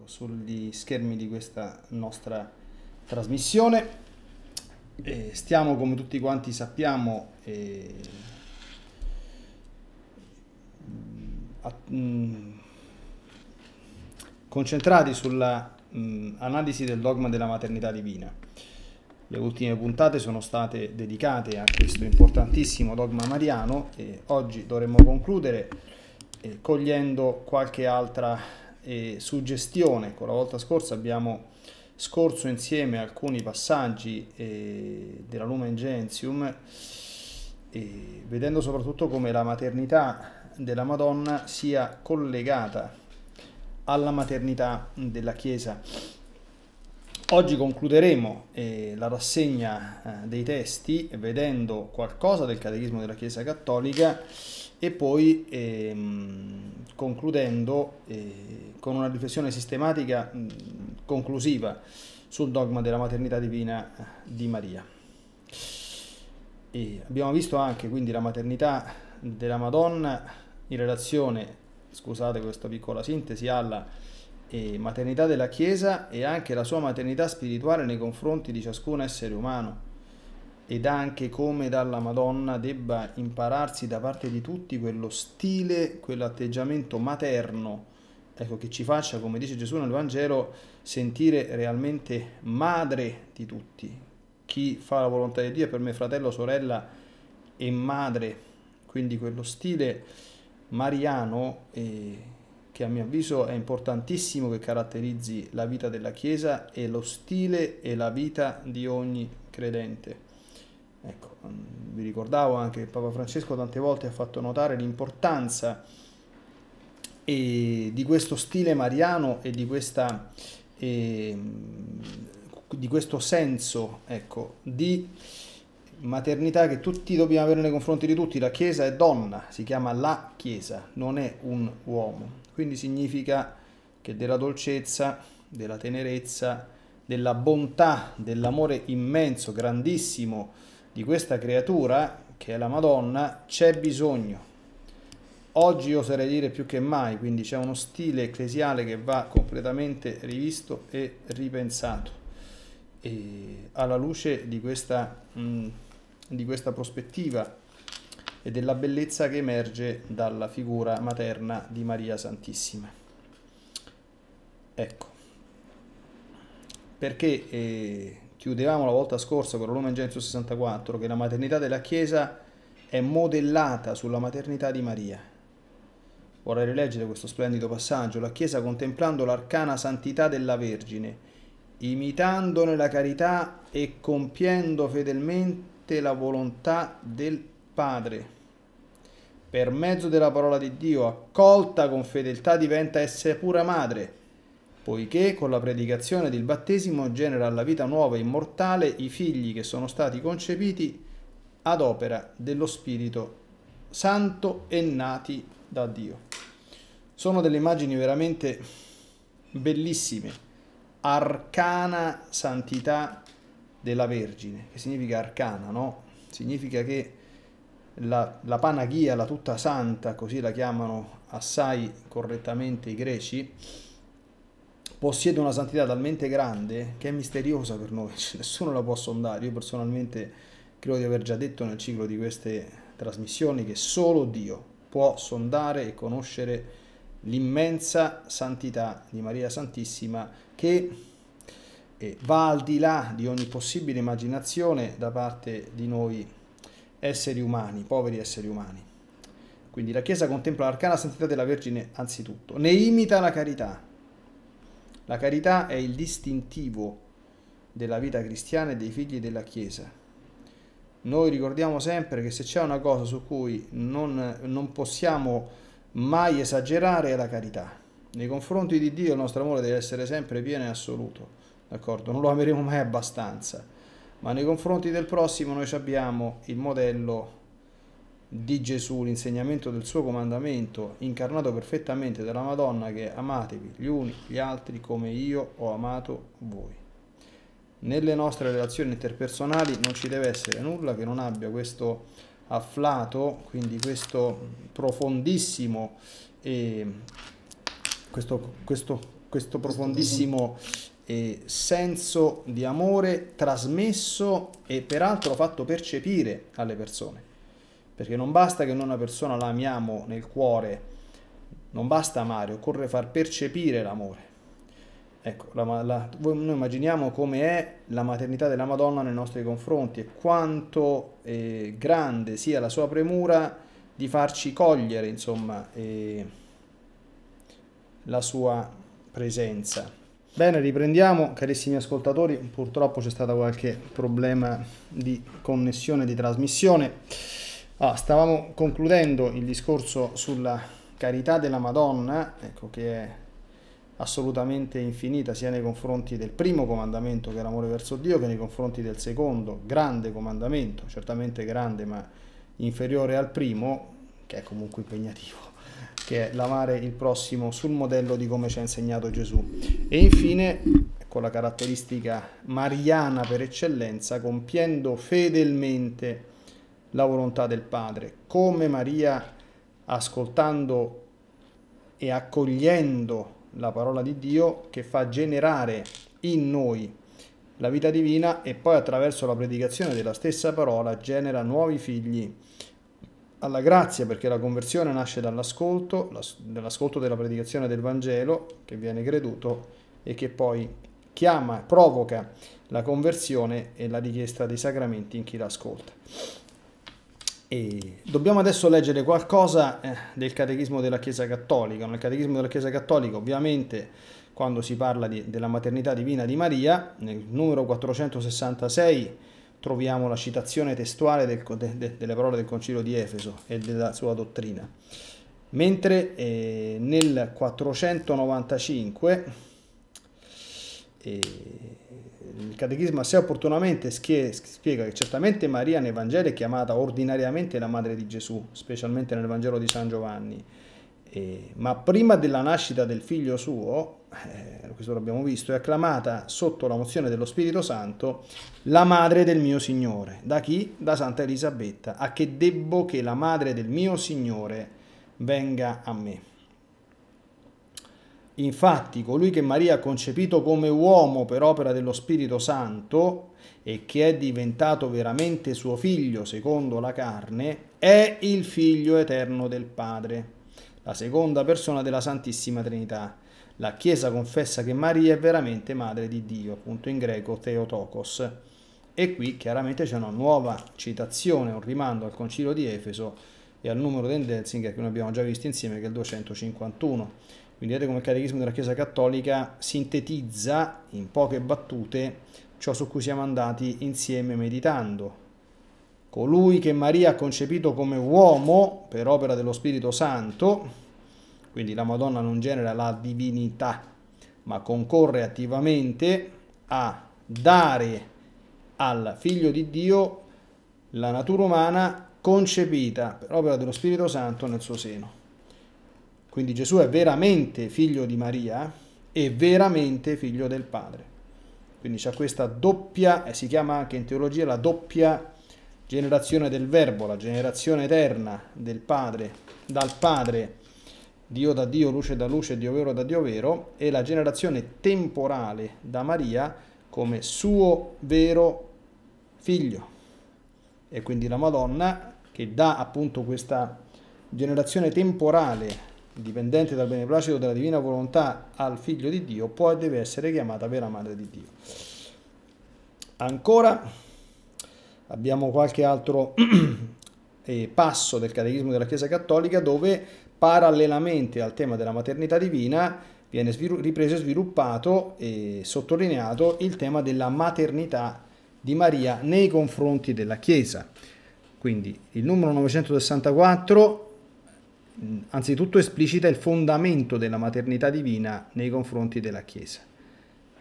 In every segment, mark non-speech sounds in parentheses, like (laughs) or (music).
ecco, sugli schermi di questa nostra trasmissione. E stiamo, come tutti quanti sappiamo, eh, mm, a, mm, concentrati sulla mm, analisi del dogma della maternità divina. Le ultime puntate sono state dedicate a questo importantissimo dogma mariano e oggi dovremmo concludere eh, cogliendo qualche altra e suggestione. Con la volta scorsa abbiamo scorso insieme alcuni passaggi eh, della Lumen Gentium, eh, vedendo soprattutto come la maternità della Madonna sia collegata alla maternità della Chiesa. Oggi concluderemo eh, la rassegna eh, dei testi vedendo qualcosa del Catechismo della Chiesa Cattolica e poi ehm, concludendo eh, con una riflessione sistematica mh, mm, conclusiva sul dogma della maternità divina eh, di Maria. E abbiamo visto anche quindi la maternità della Madonna in relazione, scusate questa piccola sintesi, alla eh, maternità della Chiesa e anche la sua maternità spirituale nei confronti di ciascun essere umano ed anche come dalla Madonna debba impararsi da parte di tutti quello stile, quell'atteggiamento materno, ecco, che ci faccia, come dice Gesù nel Vangelo, sentire realmente madre di tutti. Chi fa la volontà di Dio è per me fratello, sorella e madre, quindi quello stile mariano eh, che a mio avviso è importantissimo che caratterizzi la vita della Chiesa e lo stile e la vita di ogni credente. Ecco, vi mm, ricordavo anche che Papa Francesco tante volte ha fatto notare l'importanza eh, di questo stile mariano e di, questa, eh, di questo senso ecco, di maternità che tutti dobbiamo avere nei confronti di tutti. La Chiesa è donna, si chiama la Chiesa, non è un uomo. Quindi significa che della dolcezza, della tenerezza, della bontà, dell'amore immenso, grandissimo, di questa creatura, che è la Madonna, c'è bisogno. Oggi oserei dire più che mai, quindi c'è uno stile ecclesiale che va completamente rivisto e ripensato e alla luce di questa, mh, mm, di questa prospettiva e della bellezza che emerge dalla figura materna di Maria Santissima. Ecco, perché eh, chiudevamo la volta scorsa con Roma in Genso 64, che la maternità della Chiesa è modellata sulla maternità di Maria. Vorrei rileggere questo splendido passaggio. La Chiesa contemplando l'arcana santità della Vergine, imitandone la carità e compiendo fedelmente la volontà del Padre. Per mezzo della parola di Dio, accolta con fedeltà, diventa essere pura madre poiché con la predicazione del battesimo genera alla vita nuova e immortale i figli che sono stati concepiti ad opera dello Spirito Santo e nati da Dio. Sono delle immagini veramente bellissime. Arcana santità della Vergine, che significa arcana, no? Significa che la, la panaghia, la tutta santa, così la chiamano assai correttamente i greci, possiede una santità talmente grande che è misteriosa per noi, (laughs) cioè, nessuno la può sondare. Io personalmente credo di aver già detto nel ciclo di queste trasmissioni che solo Dio può sondare e conoscere l'immensa santità di Maria Santissima che va al di là di ogni possibile immaginazione da parte di noi esseri umani, poveri esseri umani. Quindi la Chiesa contempla l'arcana santità della Vergine anzitutto, ne imita la carità, la carità è il distintivo della vita cristiana e dei figli della Chiesa. Noi ricordiamo sempre che se c'è una cosa su cui non, non possiamo mai esagerare è la carità. Nei confronti di Dio il nostro amore deve essere sempre pieno e assoluto, d'accordo? Non lo ameremo mai abbastanza, ma nei confronti del prossimo noi abbiamo il modello di Gesù, l'insegnamento del suo comandamento, incarnato perfettamente dalla Madonna che amatevi gli uni gli altri come io ho amato voi. Nelle nostre relazioni interpersonali non ci deve essere nulla che non abbia questo afflato, quindi questo profondissimo, eh, questo, questo, questo profondissimo eh, senso di amore trasmesso e peraltro fatto percepire alle persone perché non basta che noi una persona la amiamo nel cuore, non basta amare, occorre far percepire l'amore. Ecco, la, la, noi immaginiamo come è la maternità della Madonna nei nostri confronti e quanto eh, grande sia la sua premura di farci cogliere, insomma, eh, la sua presenza. Bene, riprendiamo, carissimi ascoltatori, purtroppo c'è stato qualche problema di connessione, di trasmissione. Ah, stavamo concludendo il discorso sulla carità della Madonna, ecco, che è assolutamente infinita sia nei confronti del primo comandamento che è l'amore verso Dio che nei confronti del secondo grande comandamento, certamente grande ma inferiore al primo, che è comunque impegnativo, (laughs) che è l'amare il prossimo sul modello di come ci ha insegnato Gesù. E infine, con la caratteristica mariana per eccellenza, compiendo fedelmente la volontà del Padre, come Maria, ascoltando e accogliendo la parola di Dio, che fa generare in noi la vita divina e poi attraverso la predicazione della stessa parola genera nuovi figli alla grazia perché la conversione nasce dall'ascolto, dall'ascolto della predicazione del Vangelo che viene creduto e che poi chiama, provoca la conversione e la richiesta dei sacramenti in chi l'ascolta. E dobbiamo adesso leggere qualcosa eh, del Catechismo della Chiesa Cattolica. Nel Catechismo della Chiesa Cattolica, ovviamente, quando si parla di, della maternità divina di Maria, nel numero 466 troviamo la citazione testuale del, de, de, delle parole del Concilio di Efeso e della sua dottrina. Mentre eh, nel 495 eh, il Catechismo assai opportunamente spiega che certamente Maria nel Vangelo è chiamata ordinariamente la madre di Gesù, specialmente nel Vangelo di San Giovanni, eh, ma prima della nascita del figlio suo, eh, questo l'abbiamo visto, è acclamata sotto la mozione dello Spirito Santo la madre del mio Signore. Da chi? Da Santa Elisabetta, a che debbo che la madre del mio Signore venga a me. Infatti, colui che Maria ha concepito come uomo per opera dello Spirito Santo e che è diventato veramente suo figlio secondo la carne, è il figlio eterno del Padre, la seconda persona della Santissima Trinità. La Chiesa confessa che Maria è veramente madre di Dio, appunto in greco Theotokos. E qui chiaramente c'è una nuova citazione, un rimando al Concilio di Efeso e al numero del Denzinger che noi abbiamo già visto insieme, che è il 251 quindi vedete come il Catechismo della Chiesa Cattolica sintetizza in poche battute ciò su cui siamo andati insieme meditando. Colui che Maria ha concepito come uomo per opera dello Spirito Santo, quindi la Madonna non genera la divinità, ma concorre attivamente a dare al Figlio di Dio la natura umana concepita per opera dello Spirito Santo nel suo seno. Quindi Gesù è veramente figlio di Maria e veramente figlio del Padre. Quindi c'è questa doppia, e eh, si chiama anche in teologia la doppia generazione del Verbo, la generazione eterna del Padre, dal Padre, Dio da Dio, luce da luce, Dio vero da Dio vero, e la generazione temporale da Maria come suo vero figlio. E quindi la Madonna che dà appunto questa generazione temporale dipendente dal beneplacito della divina volontà al figlio di Dio, può e deve essere chiamata vera madre di Dio. Ancora abbiamo qualche altro (clears throat) eh, passo del catechismo della Chiesa Cattolica dove parallelamente al tema della maternità divina viene ripreso e sviluppato e sottolineato il tema della maternità di Maria nei confronti della Chiesa. Quindi il numero 964 anzitutto esplicita il fondamento della maternità divina nei confronti della Chiesa.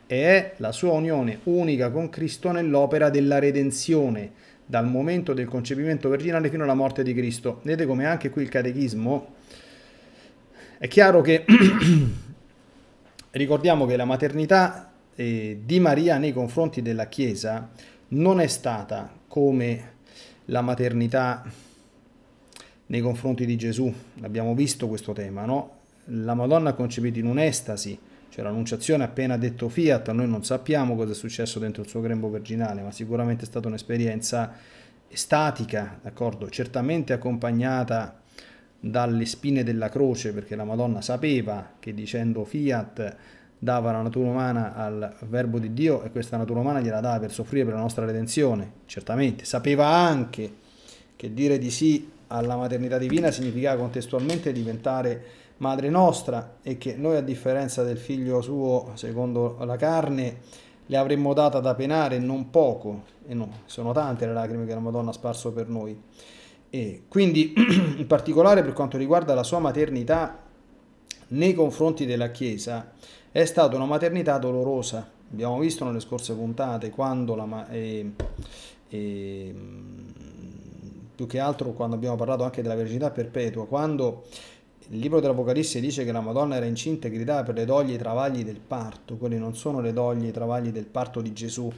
E è la sua unione unica con Cristo nell'opera della redenzione, dal momento del concepimento virginale fino alla morte di Cristo. Vedete come anche qui il catechismo è chiaro che (clears throat) ricordiamo che la maternità eh, di Maria nei confronti della Chiesa non è stata come la maternità nei confronti di Gesù. Abbiamo visto questo tema, no? La Madonna ha concepito in un'estasi, cioè l'annunciazione appena detto fiat, noi non sappiamo cosa è successo dentro il suo grembo virginale, ma sicuramente è stata un'esperienza statica, d'accordo? Certamente accompagnata dalle spine della croce, perché la Madonna sapeva che dicendo fiat dava la natura umana al verbo di Dio e questa natura umana gliela dava per soffrire per la nostra redenzione, certamente. Sapeva anche che dire di sì alla maternità divina significava contestualmente diventare madre nostra e che noi a differenza del figlio suo secondo la carne le avremmo data da penare non poco e no, sono tante le lacrime che la Madonna ha sparso per noi e quindi (clears throat) in particolare per quanto riguarda la sua maternità nei confronti della Chiesa è stata una maternità dolorosa abbiamo visto nelle scorse puntate quando la, eh, eh, più che altro quando abbiamo parlato anche della verginità perpetua, quando il libro dell'Apocalisse dice che la Madonna era incinta e gridava per le doglie e i travagli del parto, quelli non sono le doglie e i travagli del parto di Gesù,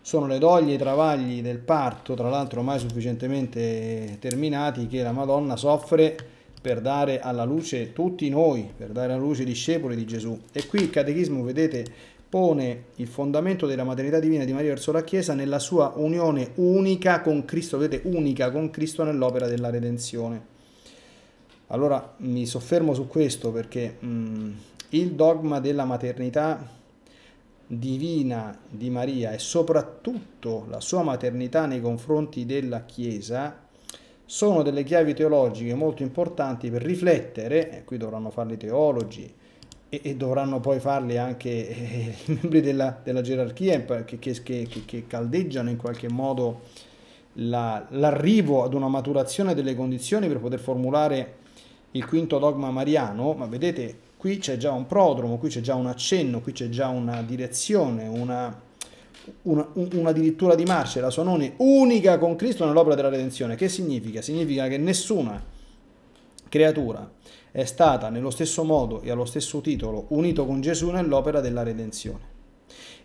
sono le doglie e i travagli del parto, tra l'altro mai sufficientemente terminati, che la Madonna soffre per dare alla luce tutti noi, per dare alla luce i discepoli di Gesù. E qui il Catechismo, vedete, pone il fondamento della maternità divina di Maria verso la Chiesa nella sua unione unica con Cristo, vedete, unica con Cristo nell'opera della redenzione. Allora mi soffermo su questo perché mh, mm, il dogma della maternità divina di Maria e soprattutto la sua maternità nei confronti della Chiesa sono delle chiavi teologiche molto importanti per riflettere, e qui dovranno farli i teologi, e, e dovranno poi farli anche eh, i membri della, della gerarchia che, che, che, che, caldeggiano in qualche modo l'arrivo ad una maturazione delle condizioni per poter formulare il quinto dogma mariano, ma vedete qui c'è già un prodromo, qui c'è già un accenno, qui c'è già una direzione, una, una, una dirittura di marcia, la sua non unica con Cristo nell'opera della redenzione. Che significa? Significa che nessuna creatura è stata nello stesso modo e allo stesso titolo unito con Gesù nell'opera della redenzione.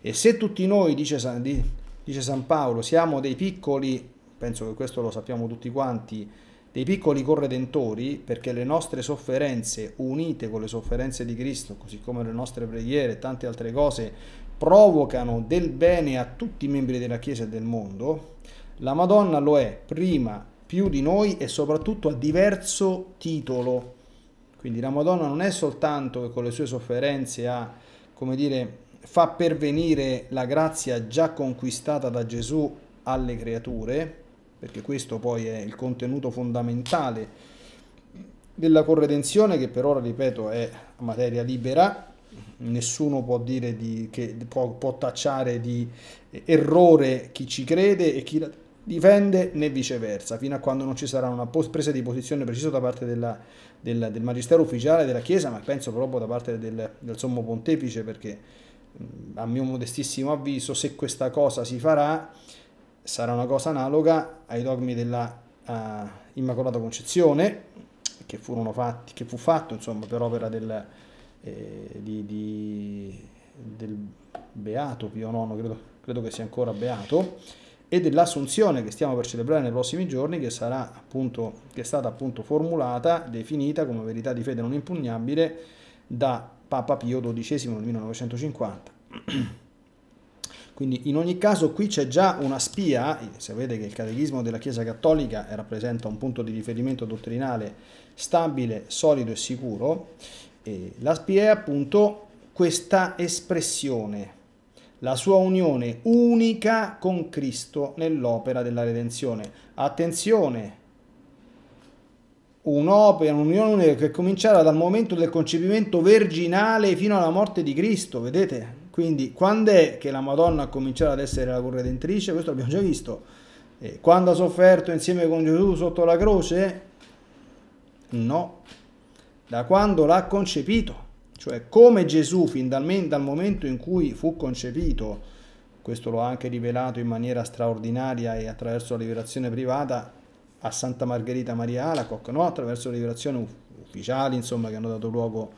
E se tutti noi, dice San, dice San Paolo, siamo dei piccoli, penso che questo lo sappiamo tutti quanti, dei piccoli corredentori, perché le nostre sofferenze unite con le sofferenze di Cristo, così come le nostre preghiere e tante altre cose, provocano del bene a tutti i membri della Chiesa e del mondo, la Madonna lo è prima più di noi e soprattutto a diverso titolo. Quindi la Madonna non è soltanto che con le sue sofferenze ha, come dire, fa pervenire la grazia già conquistata da Gesù alle creature, perché questo poi è il contenuto fondamentale della corredenzione che per ora, ripeto, è materia libera, nessuno può dire di, che può, può tacciare di errore chi ci crede e chi la difende né viceversa, fino a quando non ci sarà una presa di posizione precisa da parte della, del, del, magistero ufficiale della Chiesa, ma penso proprio da parte del, del sommo pontefice, perché a mio modestissimo avviso, se questa cosa si farà, sarà una cosa analoga ai dogmi della uh, Immacolata Concezione, che, fatti, che, fu fatto insomma, per opera del, eh, di, di, del Beato Pio IX, credo, credo che sia ancora Beato, e dell'assunzione che stiamo per celebrare nei prossimi giorni, che, sarà appunto, che è stata appunto formulata, definita come verità di fede non impugnabile da Papa Pio XII nel 1950. Quindi in ogni caso qui c'è già una spia, sapete che il catechismo della Chiesa Cattolica rappresenta un punto di riferimento dottrinale stabile, solido e sicuro, e la spia è appunto questa espressione la sua unione unica con Cristo nell'opera della redenzione. Attenzione, un'opera, un'unione unica che cominciava dal momento del concepimento virginale fino alla morte di Cristo, vedete? Quindi quando è che la Madonna ha cominciato ad essere la corredentrice? Questo l'abbiamo già visto. quando ha sofferto insieme con Gesù sotto la croce? No, da quando l'ha concepito. Cioè come Gesù fin dal, dal momento in cui fu concepito, questo lo ha anche rivelato in maniera straordinaria e attraverso la liberazione privata a Santa Margherita Maria Alacoc, no? attraverso le rivelazioni ufficiale, insomma, che hanno dato luogo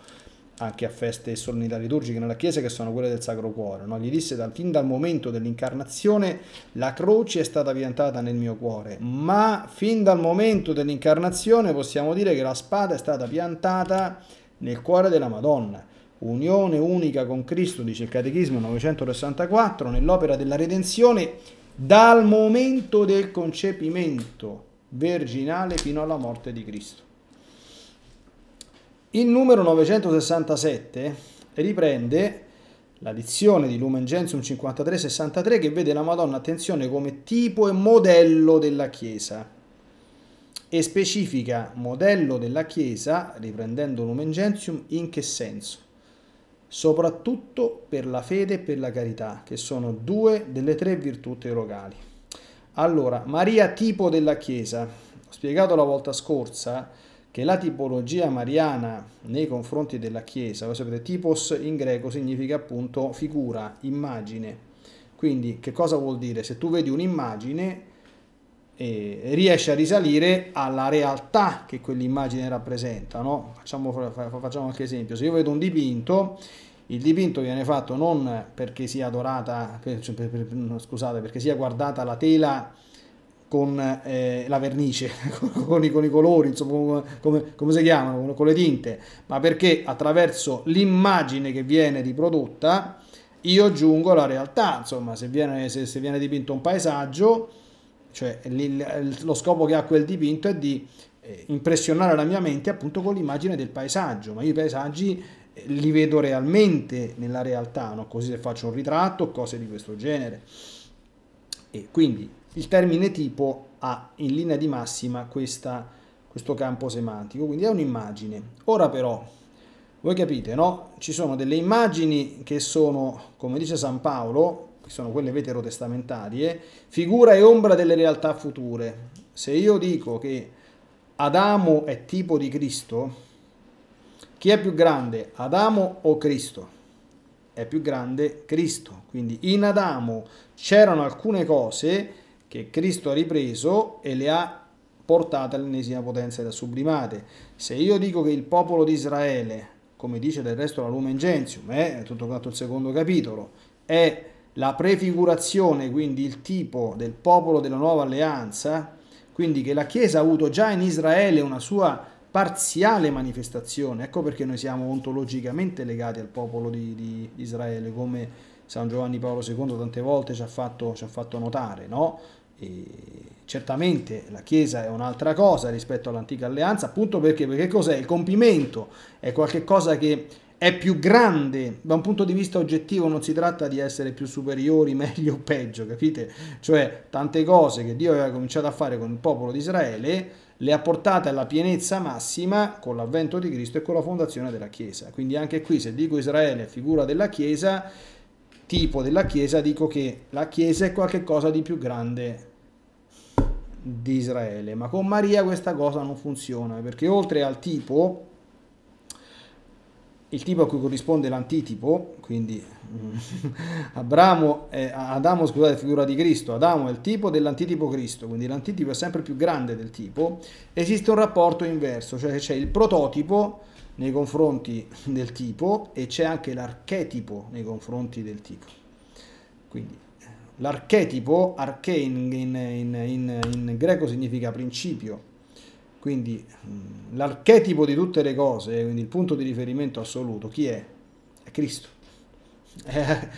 anche a feste e solennità liturgiche nella Chiesa che sono quelle del Sacro Cuore. No? Gli disse dal, fin dal momento dell'incarnazione la croce è stata piantata nel mio cuore, ma fin dal momento dell'incarnazione possiamo dire che la spada è stata piantata nel cuore della Madonna. Unione unica con Cristo, dice il Catechismo 964, nell'opera della redenzione dal momento del concepimento virginale fino alla morte di Cristo. Il numero 967 riprende la lezione di Lumen Gentium 53-63 che vede la Madonna, attenzione, come tipo e modello della Chiesa e specifica modello della Chiesa, riprendendo Lumen Gentium, in che senso? Soprattutto per la fede e per la carità, che sono due delle tre virtù teologali. Allora, Maria tipo della Chiesa. Ho spiegato la volta scorsa che la tipologia mariana nei confronti della Chiesa, voi sapete, typos in greco significa appunto figura, immagine. Quindi che cosa vuol dire? Se tu vedi un'immagine, riesce a risalire alla realtà che quell'immagine rappresenta. No? Facciamo, facciamo qualche esempio, se io vedo un dipinto, il dipinto viene fatto non perché sia adorata, cioè, per, per, per, scusate, perché sia guardata la tela con eh, la vernice, (laughs) con, i, con, i, colori, insomma, come, come si chiamano, con, con le tinte, ma perché attraverso l'immagine che viene riprodotta io aggiungo la realtà, insomma, se viene, se, se viene dipinto un paesaggio, cioè lo scopo che ha quel dipinto è di eh, impressionare la mia mente appunto con l'immagine del paesaggio, ma io i paesaggi eh, li vedo realmente nella realtà, no? così se faccio un ritratto, cose di questo genere. E quindi il termine tipo ha in linea di massima questa, questo campo semantico, quindi è un'immagine. Ora però, voi capite, no? Ci sono delle immagini che sono, come dice San Paolo, che sono quelle veterotestamentarie, figura e ombra delle realtà future. Se io dico che Adamo è tipo di Cristo, chi è più grande, Adamo o Cristo? È più grande Cristo. Quindi in Adamo c'erano alcune cose che Cristo ha ripreso e le ha portate all'ennesima potenza ed ha sublimate. Se io dico che il popolo di Israele, come dice del resto la Lumen Gentium, eh, è tutto quanto il secondo capitolo, è la prefigurazione, quindi il tipo del popolo della nuova alleanza, quindi che la Chiesa ha avuto già in Israele una sua parziale manifestazione, ecco perché noi siamo ontologicamente legati al popolo di, di Israele, come San Giovanni Paolo II tante volte ci ha fatto, ci ha fatto notare, no? E certamente la Chiesa è un'altra cosa rispetto all'antica alleanza, appunto perché, perché cos'è? Il compimento è qualcosa che è più grande, da un punto di vista oggettivo non si tratta di essere più superiori, (laughs) meglio o peggio, capite? Cioè tante cose che Dio aveva cominciato a fare con il popolo di Israele le ha portate alla pienezza massima con l'avvento di Cristo e con la fondazione della Chiesa. Quindi anche qui se dico Israele è figura della Chiesa, tipo della Chiesa, dico che la Chiesa è qualcosa di più grande di Israele, ma con Maria questa cosa non funziona, perché oltre al tipo il tipo a cui corrisponde l'antitipo, quindi mm, (laughs) Abramo è, Adamo scusate, figura di Cristo, Adamo è il tipo dell'antitipo Cristo, quindi l'antitipo è sempre più grande del tipo, esiste un rapporto inverso, cioè c'è il prototipo nei confronti del tipo e c'è anche l'archetipo nei confronti del tipo. Quindi l'archetipo, arche in, in, in, in greco significa principio, quindi mm, l'archetipo di tutte le cose, quindi il punto di riferimento assoluto, chi è? È Cristo. È,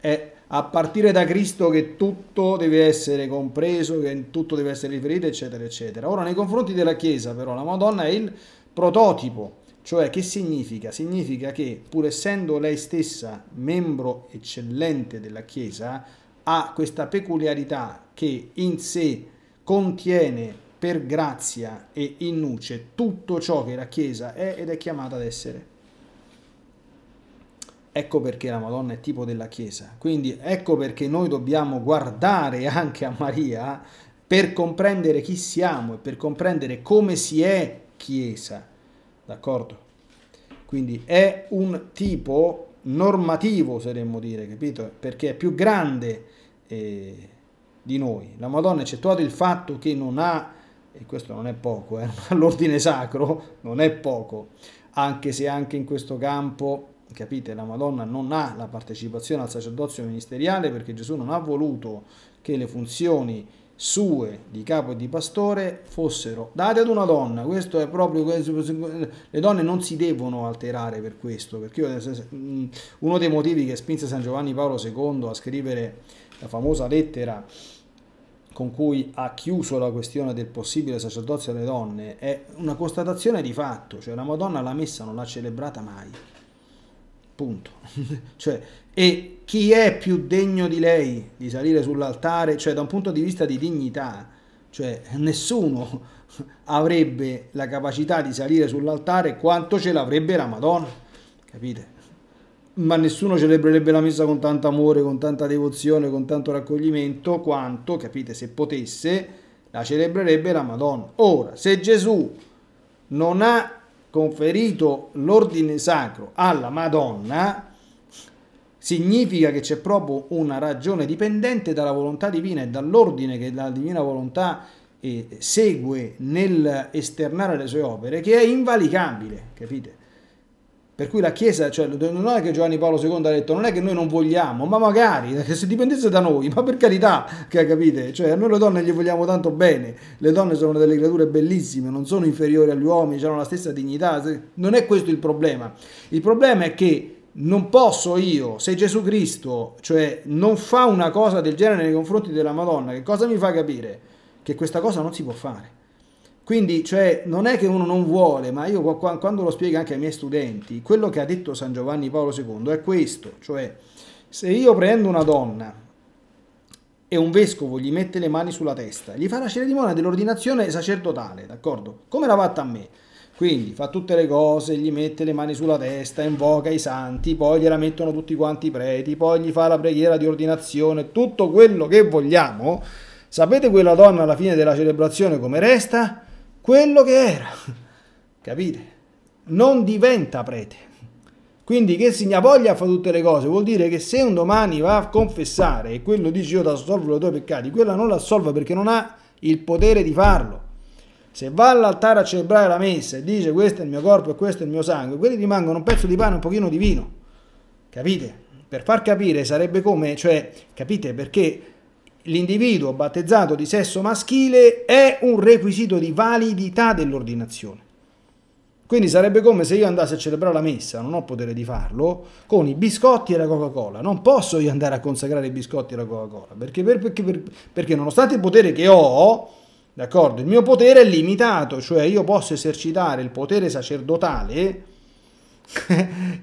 è a partire da Cristo che tutto deve essere compreso, che tutto deve essere riferito, eccetera, eccetera. Ora, nei confronti della Chiesa, però, la Madonna è il prototipo. Cioè, che significa? Significa che, pur essendo lei stessa membro eccellente della Chiesa, ha questa peculiarità che in sé contiene per grazia e in nuce tutto ciò che la Chiesa è ed è chiamata ad essere. Ecco perché la Madonna è tipo della Chiesa. Quindi ecco perché noi dobbiamo guardare anche a Maria per comprendere chi siamo e per comprendere come si è Chiesa. D'accordo? Quindi è un tipo normativo, saremmo dire, capito? Perché è più grande eh, di noi. La Madonna, eccettuato il fatto che non ha e questo non è poco, eh? (laughs) l'ordine sacro non è poco, anche se anche in questo campo, capite, la Madonna non ha la partecipazione al sacerdozio ministeriale perché Gesù non ha voluto che le funzioni sue di capo e di pastore fossero date ad una donna. Questo è proprio le donne non si devono alterare per questo, perché uno dei motivi che spinse San Giovanni Paolo II a scrivere la famosa lettera con cui ha chiuso la questione del possibile sacerdozio delle donne è una constatazione di fatto, cioè la Madonna la messa non l'ha celebrata mai. Punto. (laughs) cioè, e chi è più degno di lei di salire sull'altare, cioè da un punto di vista di dignità, cioè nessuno (laughs) avrebbe la capacità di salire sull'altare quanto ce l'avrebbe la Madonna, capite? ma nessuno celebrerebbe la messa con tanto amore, con tanta devozione, con tanto raccoglimento, quanto, capite, se potesse, la celebrerebbe la Madonna. Ora, se Gesù non ha conferito l'ordine sacro alla Madonna, significa che c'è proprio una ragione dipendente dalla volontà divina e dall'ordine che la divina volontà eh, segue nel esternare le sue opere, che è invalicabile, capite? Per cui la Chiesa, cioè, non è che Giovanni Paolo II ha detto, non è che noi non vogliamo, ma magari, eh, che se dipendesse da noi, ma per carità, che capite? Cioè, noi le donne gli vogliamo tanto bene, le donne sono delle creature bellissime, non sono inferiori agli uomini, hanno la stessa dignità, non è questo il problema. Il problema è che non posso io, se Gesù Cristo, cioè, non fa una cosa del genere nei confronti della Madonna, che cosa mi fa capire? Che questa cosa non si può fare. Quindi cioè, non è che uno non vuole, ma io quando lo spiego anche ai miei studenti, quello che ha detto San Giovanni Paolo II è questo, cioè se io prendo una donna e un vescovo gli mette le mani sulla testa, gli fa la cerimonia dell'ordinazione sacerdotale, d'accordo? Come l'ha fatta a me? Quindi fa tutte le cose, gli mette le mani sulla testa, invoca i santi, poi gliela mettono tutti quanti i preti, poi gli fa la preghiera di ordinazione, tutto quello che vogliamo. Sapete quella donna alla fine della celebrazione come resta? quello che era. (laughs) Capite? Non diventa prete. Quindi che significa voglia fa tutte le cose? Vuol dire che se un domani va a confessare e quello dice io ti assolvo i tuoi peccati, quella non la perché non ha il potere di farlo. Se va all'altare a celebrare la messa e dice questo è il mio corpo e questo è il mio sangue, quelli rimangono un pezzo di pane e un pochino di vino. Capite? Per far capire sarebbe come, cioè, capite perché l'individuo battezzato di sesso maschile è un requisito di validità dell'ordinazione. Quindi sarebbe come se io andassi a celebrare la messa, non ho potere di farlo, con i biscotti e la Coca-Cola. Non posso io andare a consacrare i biscotti e la Coca-Cola, perché, per, perché, per, perché, nonostante il potere che ho, d'accordo, il mio potere è limitato, cioè io posso esercitare il potere sacerdotale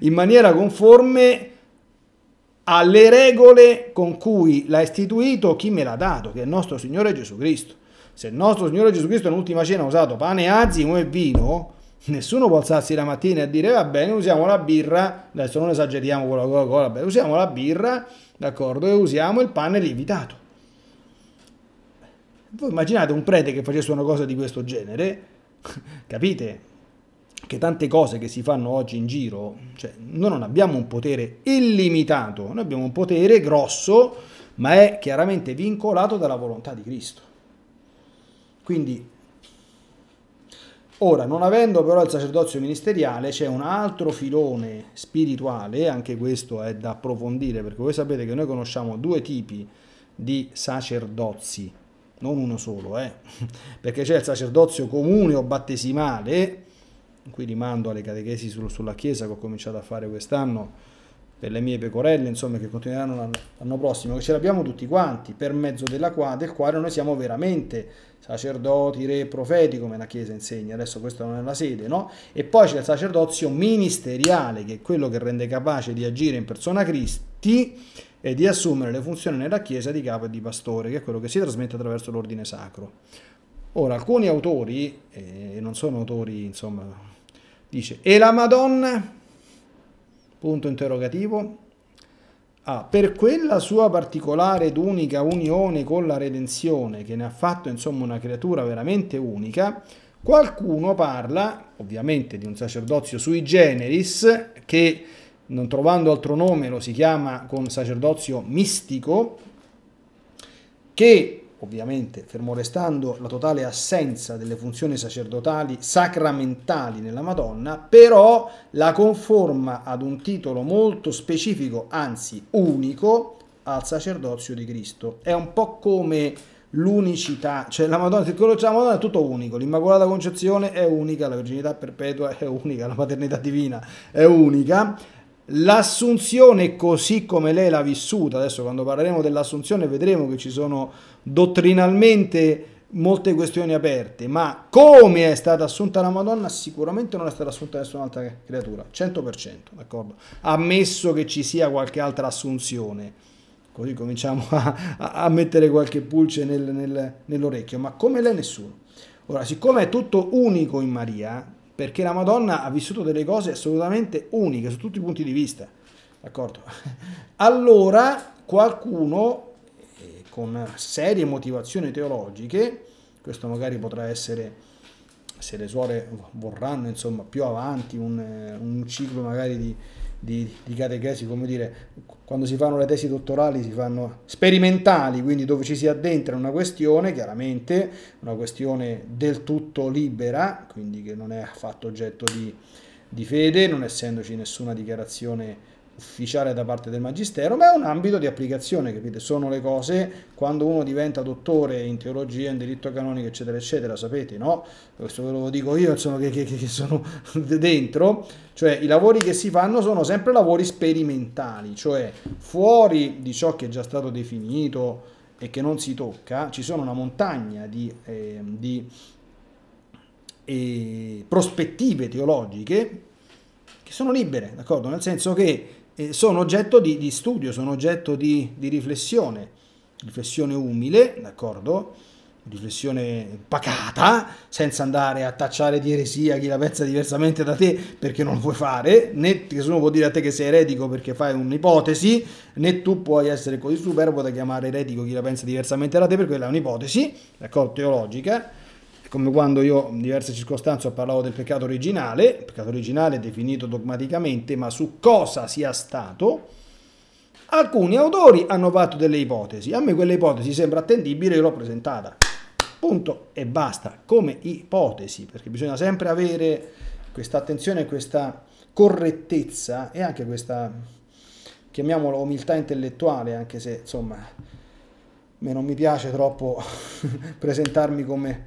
(laughs) in maniera conforme alle regole con cui l'ha istituito chi me l'ha dato, che è il nostro Signore Gesù Cristo. Se il nostro Signore Gesù Cristo nell'ultima cena ha usato pane, azimo e vino, nessuno può alzarsi la mattina e dire va bene, usiamo la birra, adesso non esageriamo con la Coca-Cola, usiamo la birra, d'accordo, e usiamo il pane lievitato. Voi immaginate un prete che facesse una cosa di questo genere, (laughs) capite? che tante cose che si fanno oggi in giro, cioè noi non abbiamo un potere illimitato, noi abbiamo un potere grosso, ma è chiaramente vincolato dalla volontà di Cristo. Quindi, ora, non avendo però il sacerdozio ministeriale, c'è un altro filone spirituale, anche questo è da approfondire, perché voi sapete che noi conosciamo due tipi di sacerdozi, non uno solo, eh? (laughs) perché c'è il sacerdozio comune o battesimale, qui rimando alle catechesi su, sulla Chiesa che ho cominciato a fare quest'anno, per le mie pecorelle, insomma, che continueranno l'anno, prossimo, che ce l'abbiamo tutti quanti, per mezzo qua, del quale noi siamo veramente sacerdoti, re, e profeti, come la Chiesa insegna, adesso questa non è la sede, no? E poi c'è il sacerdozio ministeriale, che è quello che rende capace di agire in persona Cristi e di assumere le funzioni nella Chiesa di capo e di pastore, che è quello che si trasmette attraverso l'ordine sacro. Ora, alcuni autori, eh, e eh, non sono autori, insomma, Dice, e la Madonna? Punto interrogativo. Ah, per quella sua particolare ed unica unione con la redenzione, che ne ha fatto insomma una creatura veramente unica, qualcuno parla, ovviamente, di un sacerdozio sui generis, che non trovando altro nome lo si chiama con sacerdozio mistico, che ovviamente fermo restando la totale assenza delle funzioni sacerdotali sacramentali nella Madonna, però la conforma ad un titolo molto specifico, anzi unico, al sacerdozio di Cristo. È un po' come l'unicità, cioè la Madonna, la Madonna è tutto unico, l'Immacolata Concezione è unica, la virginità perpetua è unica, la maternità divina è unica L'assunzione così come lei l'ha vissuta, adesso quando parleremo dell'assunzione vedremo che ci sono dottrinalmente molte questioni aperte, ma come è stata assunta la Madonna sicuramente non è stata assunta nessun'altra creatura, 100%, d'accordo? Ammesso che ci sia qualche altra assunzione, così cominciamo (laughs) a, a mettere qualche pulce nel, nel, nell'orecchio, ma come lei nessuno. Ora, siccome è tutto unico in Maria, perché la Madonna ha vissuto delle cose assolutamente uniche su tutti i punti di vista. D'accordo? (laughs) Allora qualcuno eh, con serie motivazioni teologiche, questo magari potrà essere se le suore vorranno insomma più avanti un, eh, un ciclo magari di, di, di catechesi, come dire, quando si fanno le tesi dottorali si fanno sperimentali, quindi dove ci si addentra in una questione, chiaramente una questione del tutto libera, quindi che non è affatto oggetto di, di fede, non essendoci nessuna dichiarazione ufficiale da parte del magistero, ma è un ambito di applicazione, capite? Sono le cose quando uno diventa dottore in teologia, in diritto canonico, eccetera, eccetera, sapete, no? Questo ve lo dico io, insomma, che, che, che sono (laughs) dentro, cioè i lavori che si fanno sono sempre lavori sperimentali, cioè fuori di ciò che è già stato definito e che non si tocca, ci sono una montagna di, eh, di eh, prospettive teologiche che sono libere, d'accordo? Nel senso che eh, sono oggetto di, di, studio, sono oggetto di, di riflessione, riflessione umile, d'accordo? riflessione pacata, senza andare a tacciare di eresia chi la pensa diversamente da te perché non lo puoi fare, né nessuno può dire a te che sei eretico perché fai un'ipotesi, né tu puoi essere così superbo da chiamare eretico chi la pensa diversamente da te perché quella è un'ipotesi, d'accordo, teologica, come quando io in diverse circostanze ho parlato del peccato originale, peccato originale definito dogmaticamente, ma su cosa sia stato, alcuni autori hanno fatto delle ipotesi. A me quella ipotesi sembra attendibile, e l'ho presentata. Punto e basta, come ipotesi, perché bisogna sempre avere questa attenzione, questa correttezza e anche questa, chiamiamola umiltà intellettuale, anche se insomma, me non mi piace troppo (laughs) presentarmi come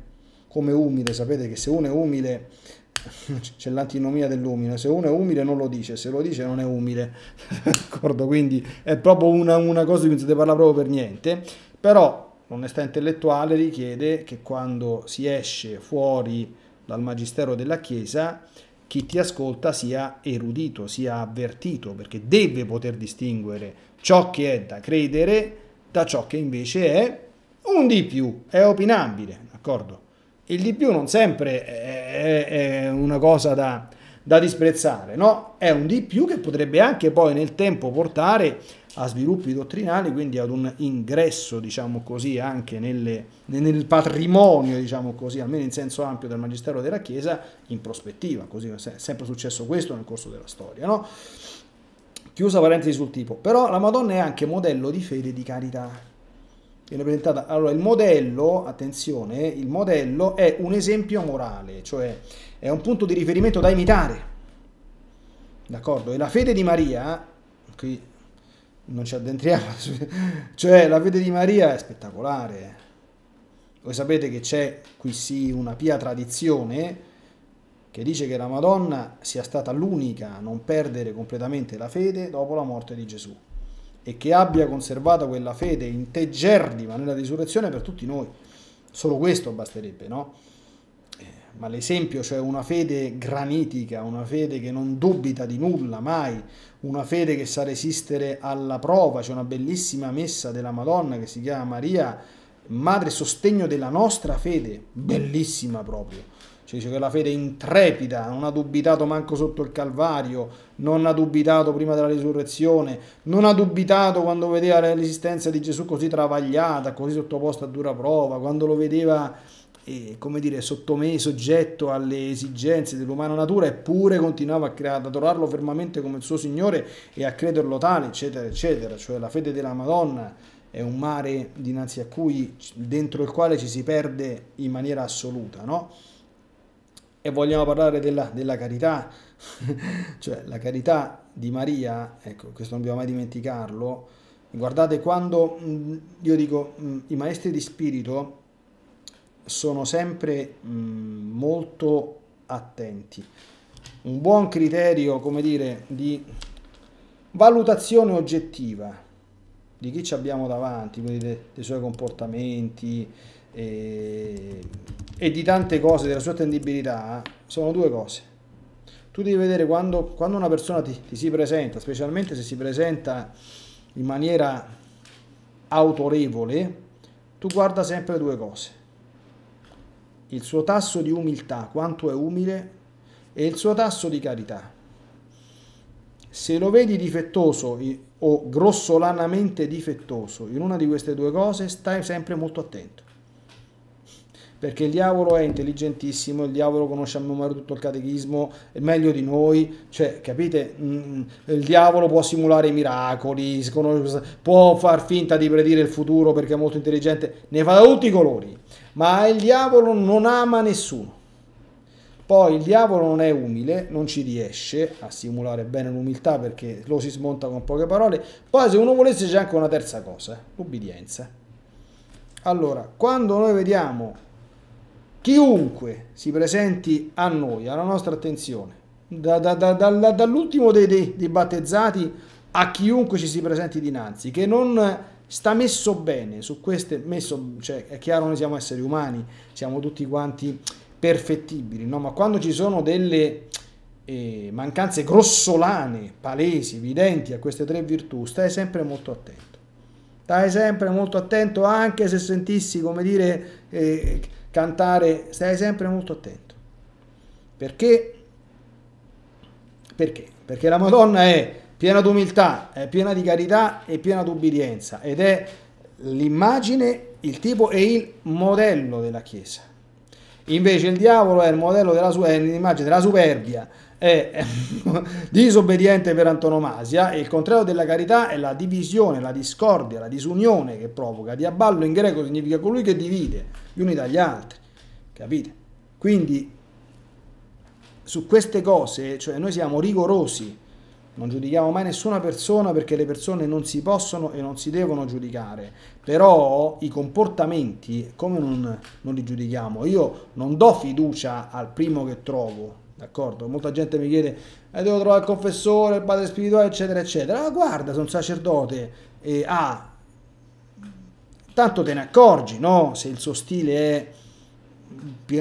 come umile, sapete che se uno è umile (laughs) c'è l'antinomia dell'umile, se uno è umile non lo dice, se lo dice non è umile, (laughs) d'accordo? Quindi è proprio una, una cosa di cui non si deve parlare proprio per niente, però l'onestà intellettuale richiede che quando si esce fuori dal magistero della Chiesa, chi ti ascolta sia erudito, sia avvertito, perché deve poter distinguere ciò che è da credere da ciò che invece è un di più, è opinabile, d'accordo? Il di più non sempre è, è una cosa da, da disprezzare, no? È un di più che potrebbe anche poi nel tempo portare a sviluppi dottrinali, quindi ad un ingresso, diciamo così, anche nelle, nel patrimonio, diciamo così, almeno in senso ampio del magistero della Chiesa in prospettiva, così è sempre successo questo nel corso della storia, no? Chiusa parentesi sul tipo, però la Madonna è anche modello di fede e di carità viene presentata. Allora, il modello, attenzione, il modello è un esempio morale, cioè è un punto di riferimento da imitare. D'accordo? E la fede di Maria, qui non ci addentriamo, (laughs) cioè la fede di Maria è spettacolare. Voi sapete che c'è qui sì una pia tradizione che dice che la Madonna sia stata l'unica a non perdere completamente la fede dopo la morte di Gesù e che abbia conservato quella fede integerrima nella risurrezione per tutti noi. Solo questo basterebbe, no? Eh, ma l'esempio, cioè una fede granitica, una fede che non dubita di nulla mai, una fede che sa resistere alla prova, c'è una bellissima messa della Madonna che si chiama Maria, madre sostegno della nostra fede, bellissima proprio ci dice che la fede è intrepida, non ha dubitato manco sotto il Calvario, non ha dubitato prima della risurrezione, non ha dubitato quando vedeva l'esistenza di Gesù così travagliata, così sottoposta a dura prova, quando lo vedeva e, eh, come dire, sottomesso, soggetto alle esigenze dell'umana natura, eppure continuava a creare, ad adorarlo fermamente come il suo Signore e a crederlo tale, eccetera, eccetera. Cioè la fede della Madonna è un mare dinanzi a cui, dentro il quale ci si perde in maniera assoluta, no? e vogliamo parlare della, della carità, (laughs) cioè la carità di Maria, ecco, questo non dobbiamo mai dimenticarlo, guardate quando io dico i maestri di spirito sono sempre molto attenti. Un buon criterio, come dire, di valutazione oggettiva di chi ci abbiamo davanti, quindi dei, dei suoi comportamenti, e, eh, e, di tante cose, della sua attendibilità, eh, sono due cose. Tu devi vedere quando, quando una persona ti, ti si presenta, specialmente se si presenta in maniera autorevole, tu guarda sempre due cose. Il suo tasso di umiltà, quanto è umile, e il suo tasso di carità. Se lo vedi difettoso o grossolanamente difettoso in una di queste due cose, stai sempre molto attento perché il diavolo è intelligentissimo, il diavolo conosce a memoria tutto il catechismo, è meglio di noi, cioè capite, mm, il diavolo può simulare i miracoli, può far finta di predire il futuro perché è molto intelligente, ne fa da tutti i colori, ma il diavolo non ama nessuno. Poi il diavolo non è umile, non ci riesce a simulare bene l'umiltà perché lo si smonta con poche parole. Poi se uno volesse c'è anche una terza cosa, eh, l'ubbidienza. Allora, quando noi vediamo chiunque si presenti a noi, alla nostra attenzione, da, da, da, dall'ultimo dei, dei, dei, battezzati a chiunque ci si presenti dinanzi, che non sta messo bene su queste, messo, cioè, è chiaro noi siamo esseri umani, siamo tutti quanti perfettibili, no? ma quando ci sono delle eh, mancanze grossolane, palesi, evidenti a queste tre virtù, stai sempre molto attento stai sempre molto attento anche se sentissi, come dire, eh, cantare, stai sempre molto attento. Perché? Perché? Perché la Madonna è piena d'umiltà, è piena di carità e piena d'ubbidienza ed è l'immagine, il tipo e il modello della Chiesa. Invece il diavolo è il modello della, sua è l'immagine della superbia, è eh, (laughs) disobbediente per antonomasia e il contrario della carità è la divisione, la discordia, la disunione che provoca. Diaballo in greco significa colui che divide gli uni dagli altri, capite? Quindi su queste cose, cioè noi siamo rigorosi, non giudichiamo mai nessuna persona perché le persone non si possono e non si devono giudicare, però i comportamenti come non, non li giudichiamo? Io non do fiducia al primo che trovo, d'accordo? Molta gente mi chiede, eh, devo trovare il confessore, il padre spirituale, eccetera, eccetera. Ma guarda, se un sacerdote eh, ah, ha... Tanto te ne accorgi, no? Se il suo stile è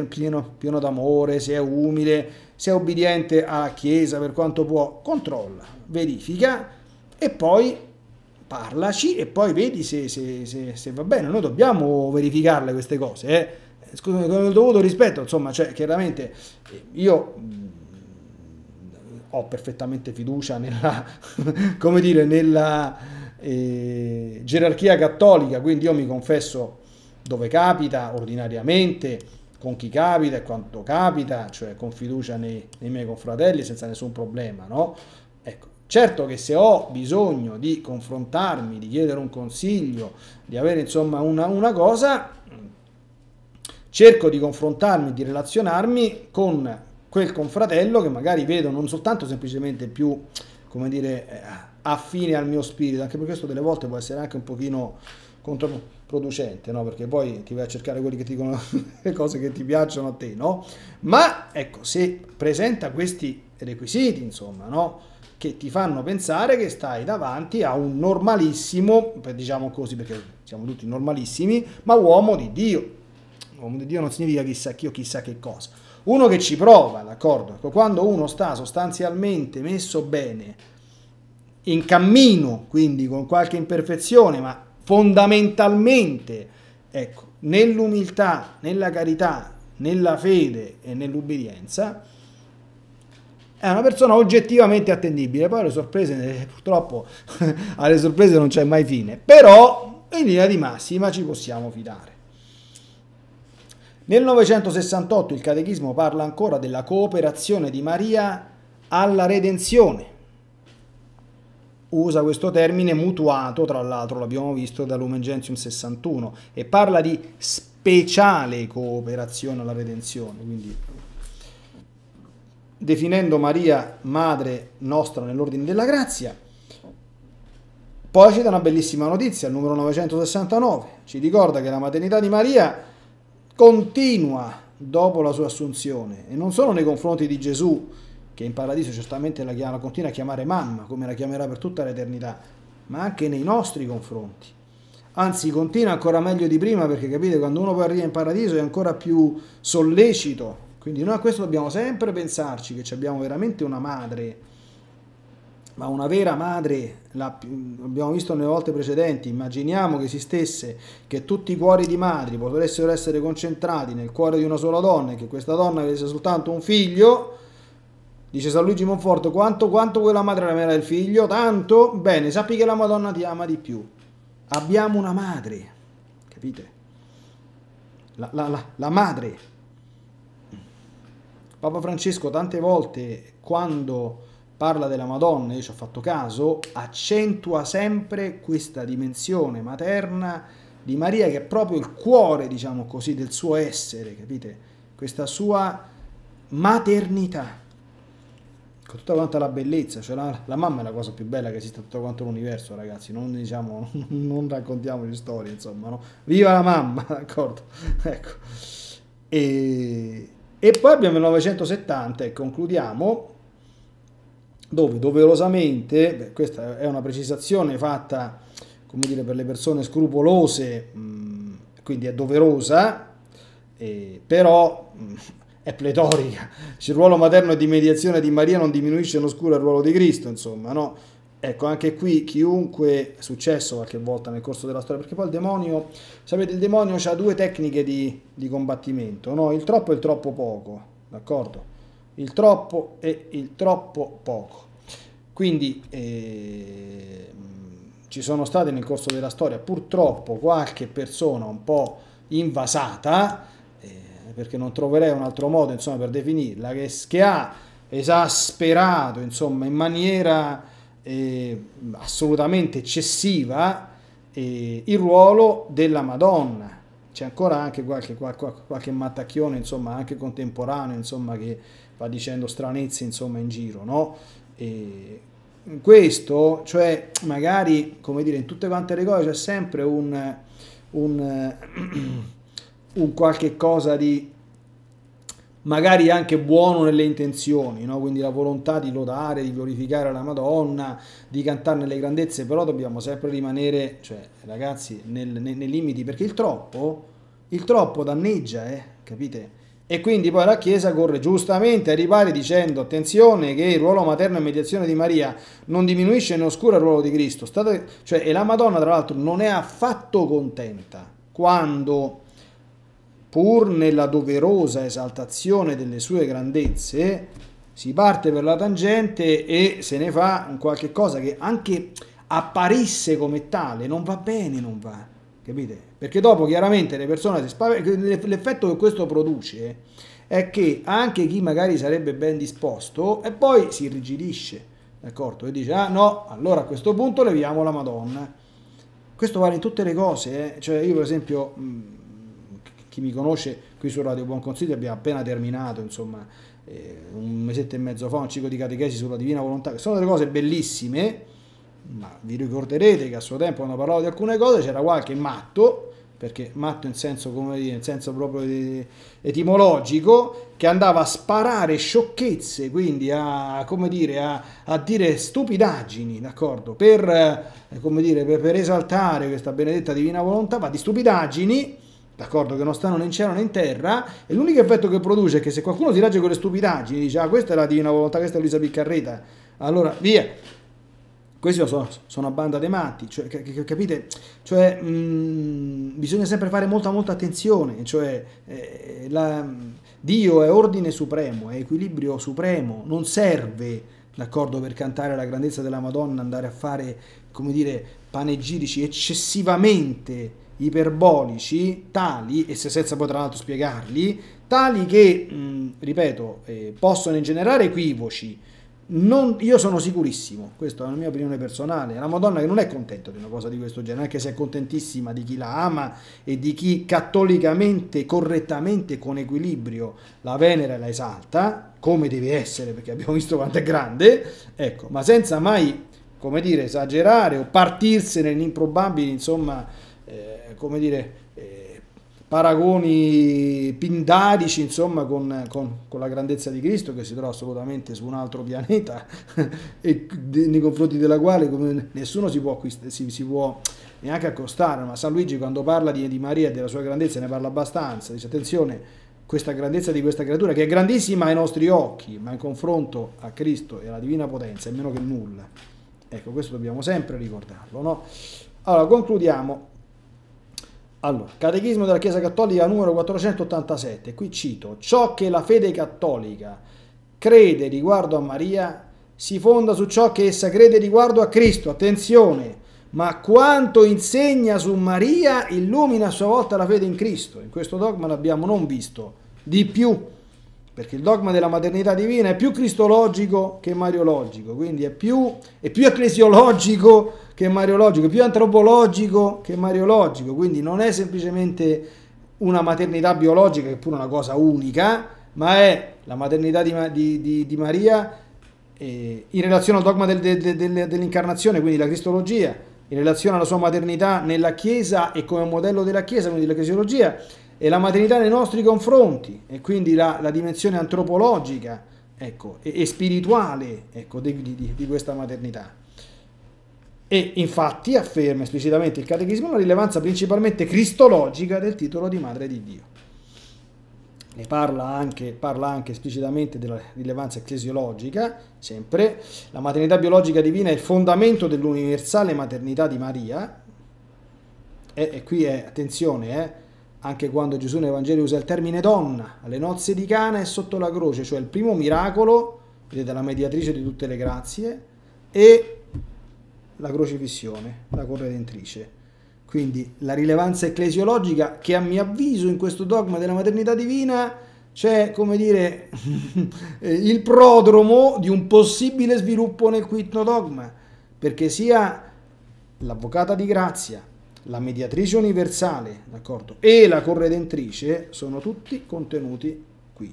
pieno, pieno d'amore, se è umile, se è obbediente alla Chiesa per quanto può, controlla, verifica e poi parlaci e poi vedi se, se, se, se va bene. Noi dobbiamo verificarle queste cose, eh? scusa, con il dovuto rispetto, insomma, cioè, chiaramente eh, io mm, ho perfettamente fiducia nella, (laughs) come dire, nella eh, gerarchia cattolica, quindi io mi confesso dove capita, ordinariamente, con chi capita e quanto capita, cioè con fiducia nei, nei miei confratelli senza nessun problema, no? Ecco, certo che se ho bisogno di confrontarmi, di chiedere un consiglio, di avere insomma una, una cosa, cerco di confrontarmi, di relazionarmi con quel confratello che magari vedo non soltanto semplicemente più, come dire, eh, affine al mio spirito, anche perché questo delle volte può essere anche un pochino controproducente, no? perché poi ti vai a cercare quelli che ti dicono (laughs) le cose che ti piacciono a te, no? Ma ecco, se presenta questi requisiti, insomma, no? che ti fanno pensare che stai davanti a un normalissimo, diciamo così perché siamo tutti normalissimi, ma uomo di Dio, l'uomo di Dio non significa chissà chi o chissà che cosa. Uno che ci prova, d'accordo? Ecco, quando uno sta sostanzialmente messo bene, in cammino, quindi con qualche imperfezione, ma fondamentalmente, ecco, nell'umiltà, nella carità, nella fede e nell'ubbidienza, è una persona oggettivamente attendibile. Poi le sorprese, eh, purtroppo, (laughs) alle sorprese non c'è mai fine, però in linea di massima ci possiamo fidare. Nel 968 il Catechismo parla ancora della cooperazione di Maria alla redenzione. Usa questo termine mutuato, tra l'altro l'abbiamo visto da Lumen Gentium 61, e parla di speciale cooperazione alla redenzione, quindi definendo Maria madre nostra nell'ordine della grazia. Poi ci dà una bellissima notizia, il numero 969, ci ricorda che la maternità di Maria continua dopo la sua assunzione e non solo nei confronti di Gesù, che in paradiso certamente la, chiama, la continua a chiamare mamma, come la chiamerà per tutta l'eternità, ma anche nei nostri confronti. Anzi, continua ancora meglio di prima perché capite, quando uno poi arriva in paradiso è ancora più sollecito. Quindi noi a questo dobbiamo sempre pensarci, che abbiamo veramente una madre ma una vera madre, l'abbiamo visto nelle volte precedenti, immaginiamo che esistesse, che tutti i cuori di madri potessero essere concentrati nel cuore di una sola donna e che questa donna avesse soltanto un figlio, dice San Luigi Monforto, quanto, quanto quella madre amerà il figlio, tanto, bene, sappi che la Madonna ti ama di più. Abbiamo una madre, capite? La, la, la, la madre. Papa Francesco tante volte quando parla della Madonna, io ci ho fatto caso, accentua sempre questa dimensione materna di Maria che è proprio il cuore, diciamo così, del suo essere, capite? Questa sua maternità, con tutta quanta la bellezza, cioè la, la mamma è la cosa più bella che esiste in tutto quanto l'universo, ragazzi, non diciamo, (laughs) non raccontiamo le storie, insomma, no? Viva la mamma, (laughs) d'accordo? ecco. E, e poi abbiamo il 970 e concludiamo dove doverosamente, beh, questa è una precisazione fatta come dire, per le persone scrupolose, mh, mm, quindi è doverosa, eh, però mh, mm, (laughs) è pletorica. Se il ruolo materno e di mediazione di Maria non diminuisce in oscura il ruolo di Cristo, insomma, no? Ecco, anche qui chiunque, è successo qualche volta nel corso della storia, perché poi il demonio, sapete, il demonio ha due tecniche di, di combattimento, no? il troppo e il troppo poco, d'accordo? il troppo e il troppo poco. Quindi eh, ci sono state nel corso della storia purtroppo qualche persona un po' invasata, eh, perché non troverei un altro modo insomma, per definirla, che, che ha esasperato insomma, in maniera eh, assolutamente eccessiva eh, il ruolo della Madonna c'è ancora anche qualche, qualche, qualche, mattacchione, insomma, anche contemporaneo, insomma, che va dicendo stranezze, insomma, in giro, no? E questo, cioè, magari, come dire, in tutte quante le cose c'è sempre un, un, (clears throat) un qualche cosa di magari anche buono nelle intenzioni, no? quindi la volontà di lodare, di glorificare la Madonna, di cantarne le grandezze, però dobbiamo sempre rimanere, cioè, ragazzi, nel, nei, nei, limiti, perché il troppo, il troppo danneggia, eh? capite? E quindi poi la Chiesa corre giustamente a ripari dicendo attenzione che il ruolo materno e mediazione di Maria non diminuisce né oscura il ruolo di Cristo. State, cioè, e la Madonna tra l'altro non è affatto contenta quando pur nella doverosa esaltazione delle sue grandezze, si parte per la tangente e se ne fa un qualche cosa che anche apparisse come tale, non va bene, non va, capite? Perché dopo chiaramente le persone si spaventano, l'effetto che questo produce è che anche chi magari sarebbe ben disposto e poi si irrigidisce, d'accordo? E dice, ah no, allora a questo punto leviamo la Madonna. Questo vale in tutte le cose, eh? cioè io per esempio chi mi conosce qui su Radio Buon Consiglio abbiamo appena terminato, insomma, eh, un mesetto e mezzo fa, un ciclo di catechesi sulla Divina Volontà, che sono delle cose bellissime, ma vi ricorderete che a suo tempo quando parlavo di alcune cose c'era qualche matto, perché matto in senso, come dire, in senso proprio etimologico, che andava a sparare sciocchezze, quindi a, come dire, a, a dire stupidaggini, d'accordo? Per, eh, come dire, per, per esaltare questa benedetta divina volontà, ma di stupidaggini d'accordo? Che non stanno né in cielo né in terra, e l'unico effetto che produce è che se qualcuno si regge con le stupidaggini, dice, ah, questa è la divina volontà, questa è Luisa Piccarreta, allora via. Questi sono, sono una banda dei matti, cioè, capite? Cioè, mh, mhmm, bisogna sempre fare molta, molta attenzione, cioè, eh, la, Dio è ordine supremo, è equilibrio supremo, non serve, d'accordo, per cantare la grandezza della Madonna, andare a fare, come dire, panegirici eccessivamente iperbolici tali, e se senza poi tra l'altro spiegarli, tali che, mh, ripeto, eh, possono ingenerare equivoci. Non, io sono sicurissimo, questa è la mia opinione personale, è una Madonna che non è contenta di una cosa di questo genere, anche se è contentissima di chi la ama e di chi cattolicamente, correttamente, con equilibrio la venera e la esalta, come deve essere, perché abbiamo visto quanto è grande, ecco, ma senza mai, come dire, esagerare o partirsene in improbabili, insomma, come dire, eh, paragoni pindarici, insomma, con, con, con, la grandezza di Cristo, che si trova assolutamente su un altro pianeta, (laughs) e nei confronti della quale nessuno si può, si, si può neanche accostare, ma San Luigi quando parla di, di Maria e della sua grandezza ne parla abbastanza, dice attenzione, questa grandezza di questa creatura che è grandissima ai nostri occhi, ma in confronto a Cristo e alla divina potenza è meno che nulla. Ecco, questo dobbiamo sempre ricordarlo, no? Allora, concludiamo allora, Catechismo della Chiesa Cattolica numero 487, qui cito, ciò che la fede cattolica crede riguardo a Maria si fonda su ciò che essa crede riguardo a Cristo, attenzione, ma quanto insegna su Maria illumina a sua volta la fede in Cristo. In questo dogma l'abbiamo non visto di più perché il dogma della maternità divina è più cristologico che mariologico, quindi è più, è più, ecclesiologico che mariologico, è più antropologico che mariologico, quindi non è semplicemente una maternità biologica, che è pure una cosa unica, ma è la maternità di, di, di, di Maria eh, in relazione al dogma del, del, del, dell'incarnazione, quindi la cristologia, in relazione alla sua maternità nella Chiesa e come modello della Chiesa, quindi l'ecclesiologia, e la maternità nei nostri confronti e quindi la, la dimensione antropologica ecco, e, e, spirituale ecco, di, di, di questa maternità. E infatti afferma esplicitamente il Catechismo la rilevanza principalmente cristologica del titolo di Madre di Dio. Ne parla anche, parla anche, esplicitamente della rilevanza ecclesiologica, sempre. La maternità biologica divina è il fondamento dell'universale maternità di Maria. E, e qui è, attenzione, eh, anche quando Gesù nel Vangelo usa il termine donna, alle nozze di Cana e sotto la croce, cioè il primo miracolo, vedete la mediatrice di tutte le grazie, e la crocifissione, la corredentrice. Quindi la rilevanza ecclesiologica che a mio avviso in questo dogma della maternità divina c'è, come dire, (laughs) il prodromo di un possibile sviluppo nel quinto dogma, perché sia l'avvocata di grazia, la mediatrice universale d'accordo, e la corredentrice sono tutti contenuti qui,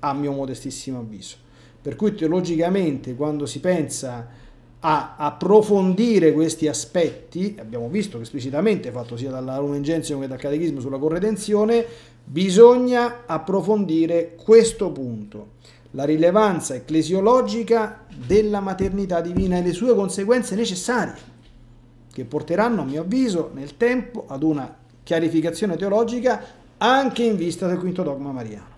a mio modestissimo avviso. Per cui teologicamente quando si pensa a approfondire questi aspetti, abbiamo visto che esplicitamente fatto sia dalla Lumen Gentium che dal Catechismo sulla corredenzione, bisogna approfondire questo punto, la rilevanza ecclesiologica della maternità divina e le sue conseguenze necessarie che porteranno, a mio avviso, nel tempo ad una chiarificazione teologica anche in vista del quinto dogma mariano.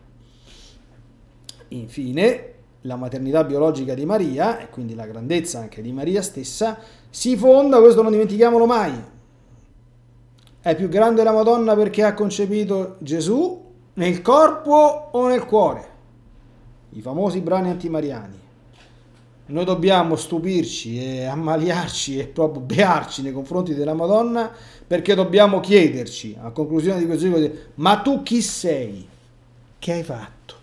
Infine, la maternità biologica di Maria, e quindi la grandezza anche di Maria stessa, si fonda, questo non dimentichiamolo mai, è più grande la Madonna perché ha concepito Gesù nel corpo o nel cuore? I famosi brani antimariani noi dobbiamo stupirci e ammaliarci e proprio bearci nei confronti della Madonna perché dobbiamo chiederci a conclusione di questo libro ma tu chi sei? Che hai fatto?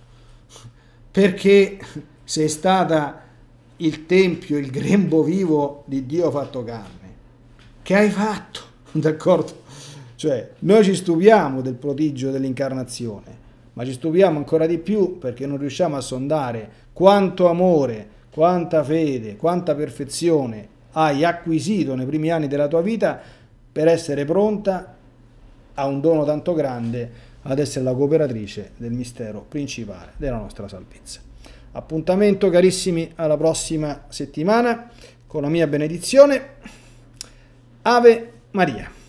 Perché sei stata il tempio, il grembo vivo di Dio fatto carne. Che hai fatto? (laughs) D'accordo? Cioè, noi ci stupiamo del prodigio dell'incarnazione, ma ci stupiamo ancora di più perché non riusciamo a sondare quanto amore quanta fede, quanta perfezione hai acquisito nei primi anni della tua vita per essere pronta a un dono tanto grande ad essere la cooperatrice del mistero principale della nostra salvezza. Appuntamento carissimi alla prossima settimana con la mia benedizione. Ave Maria.